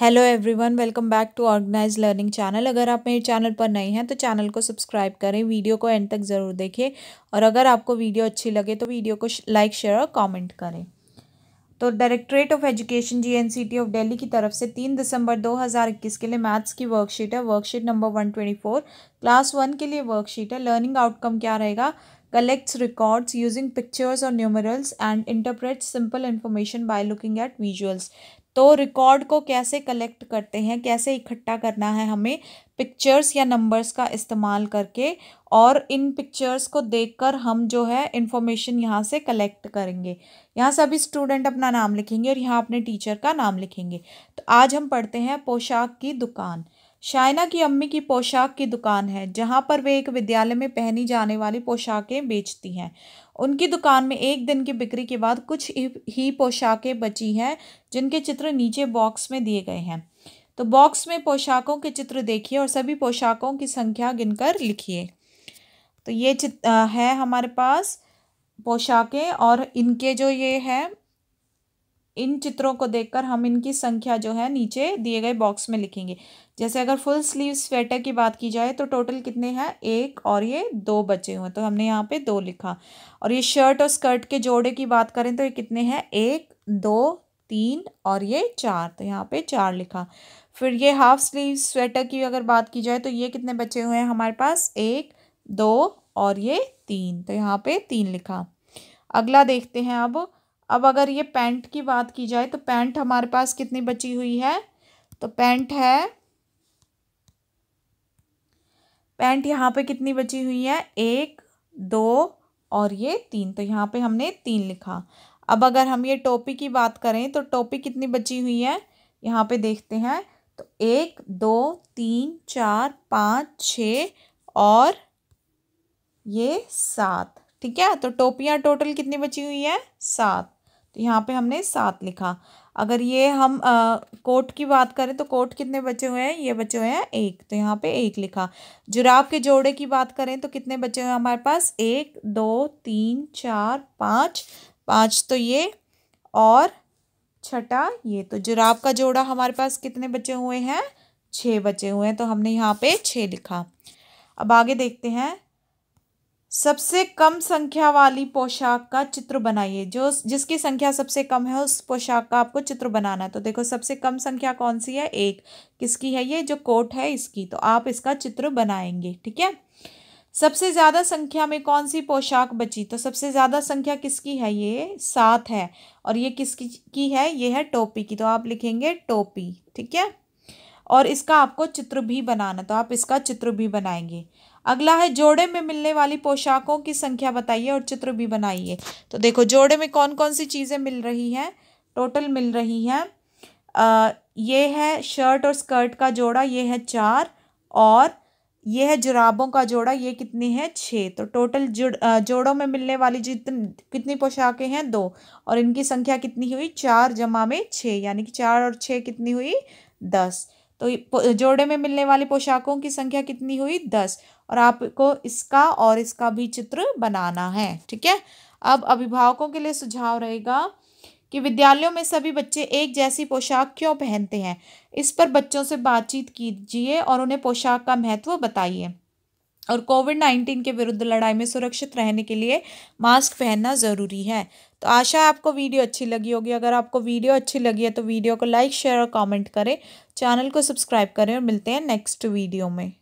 hello everyone welcome back to organize learning channel अगर आप मेरे चैनल पर नए हैं तो चैनल को सब्सक्राइब करें वीडियो को एंड तक ज़रूर देखें और अगर आपको वीडियो अच्छी लगे तो वीडियो को लाइक शेयर और कमेंट करें तो directorate of education GNCT of Delhi की तरफ से तीन दिसंबर दो के लिए मैथ्स की वर्कशीट है worksheet number one class one के लिए वर्कशीट है लर्निंग आउटकम क्या रहेगा कलेक्ट्स रिकॉर्ड्स यूजिंग पिक्चर्स और numerals and interpret simple information by looking at visuals तो रिकॉर्ड को कैसे कलेक्ट करते हैं कैसे इकट्ठा करना है हमें पिक्चर्स या नंबर्स का इस्तेमाल करके और इन पिक्चर्स को देखकर हम जो है इन्फॉर्मेशन यहाँ से कलेक्ट करेंगे यहाँ सभी स्टूडेंट अपना नाम लिखेंगे और यहाँ अपने टीचर का नाम लिखेंगे तो आज हम पढ़ते हैं पोशाक की दुकान शायना की अम्मी की पोशाक की दुकान है जहाँ पर वे एक विद्यालय में पहनी जाने वाली पोशाकें बेचती हैं उनकी दुकान में एक दिन की बिक्री के बाद कुछ ही पोशाकें बची हैं जिनके चित्र नीचे बॉक्स में दिए गए हैं तो बॉक्स में पोशाकों के चित्र देखिए और सभी पोशाकों की संख्या गिनकर लिखिए तो ये चित है हमारे पास पोशाकें और इनके जो ये हैं इन चित्रों को देखकर हम इनकी संख्या जो है नीचे दिए गए बॉक्स में लिखेंगे जैसे अगर फुल स्लीव स्वेटर की बात की जाए तो टोटल कितने हैं एक और ये दो बचे हुए तो हमने यहाँ पे दो लिखा और ये शर्ट और स्कर्ट के जोड़े की बात करें तो ये कितने हैं एक दो तीन और ये चार तो यहाँ पे चार लिखा फिर ये हाफ स्लीव स्वेटर की अगर बात की जाए तो ये कितने बचे हुए हैं हमारे पास एक दो और ये तीन तो यहाँ पे तीन लिखा अगला देखते हैं अब अब अगर ये पैंट की बात की जाए तो पैंट हमारे पास कितनी बची हुई है तो पैंट है पैंट यहाँ पे कितनी बची हुई है एक दो और ये तीन तो यहाँ पे हमने तीन लिखा अब अगर हम ये टोपी की बात करें तो टोपी कितनी बची हुई है यहाँ पे देखते हैं तो एक दो तीन चार पाँच छ और ये सात ठीक है तो टोपियाँ टोटल कितनी बची हुई है सात तो यहाँ पे हमने सात लिखा अगर ये हम आ, कोट की बात करें तो कोट कितने बचे हुए हैं ये बचे हुए हैं एक तो यहाँ पे एक लिखा जुराब के जोड़े की बात करें तो कितने बचे हुए हैं हमारे पास एक दो तीन चार पाँच पाँच तो ये और छठा ये तो जुराब का जोड़ा हमारे पास कितने बचे हुए हैं छः बचे हुए हैं तो हमने यहाँ पे छः लिखा अब आगे देखते हैं सबसे कम संख्या वाली पोशाक का चित्र बनाइए जो जिसकी संख्या सबसे कम है उस पोशाक का आपको चित्र बनाना है तो देखो सबसे कम संख्या कौन सी है एक किसकी है ये जो कोट है इसकी तो आप इसका चित्र बनाएंगे ठीक है सबसे ज़्यादा संख्या में कौन सी पोशाक बची तो सबसे ज़्यादा संख्या किसकी है ये सात है और ये किसकी की है ये है टोपी की तो आप लिखेंगे टोपी ठीक है और इसका आपको चित्र भी बनाना तो आप इसका चित्र भी बनाएंगे अगला है जोड़े में मिलने वाली पोशाकों की संख्या बताइए और चित्र भी बनाइए तो देखो जोड़े में कौन कौन सी चीज़ें मिल रही हैं टोटल मिल रही हैं ये है शर्ट और स्कर्ट का जोड़ा ये है चार और ये है जुराबों का जोड़ा ये कितनी है छः तो टोटल जुड़ जोड़ों में मिलने वाली जितन कितनी पोशाकें हैं दो और इनकी संख्या कितनी हुई चार जमा में छः यानी कि चार और छः कितनी हुई दस तो जोड़े में मिलने वाली पोशाकों की संख्या कितनी हुई दस और आपको इसका और इसका भी चित्र बनाना है ठीक है अब अभिभावकों के लिए सुझाव रहेगा कि विद्यालयों में सभी बच्चे एक जैसी पोशाक क्यों पहनते हैं इस पर बच्चों से बातचीत कीजिए और उन्हें पोशाक का महत्व बताइए और कोविड नाइन्टीन के विरुद्ध लड़ाई में सुरक्षित रहने के लिए मास्क पहनना ज़रूरी है तो आशा है आपको वीडियो अच्छी लगी होगी अगर आपको वीडियो अच्छी लगी है तो वीडियो को लाइक शेयर और कमेंट करें चैनल को सब्सक्राइब करें और मिलते हैं नेक्स्ट वीडियो में